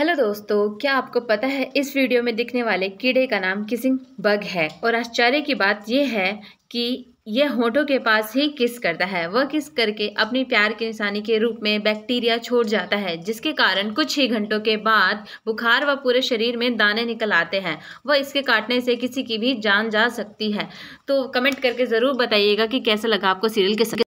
hello दोस्तों क्या आपको पता है इस वीडियो में दिखने वाले कीड़े का नाम किसिंग बग है और आश्चर्य की बात यह है कि यह होठों के पास ही किस करता है वह किस करके अपनी प्यार की निशानी के रूप में बैक्टीरिया छोड़ जाता है जिसके कारण कुछ ही घंटों के बाद बुखार व पूरे शरीर में दाने निकल आते हैं वह इसके काटने से किसी की भी जान जा सकती है तो कमेंट करके ज़रूर बताइएगा कि कैसा लगा आपको सीरियल के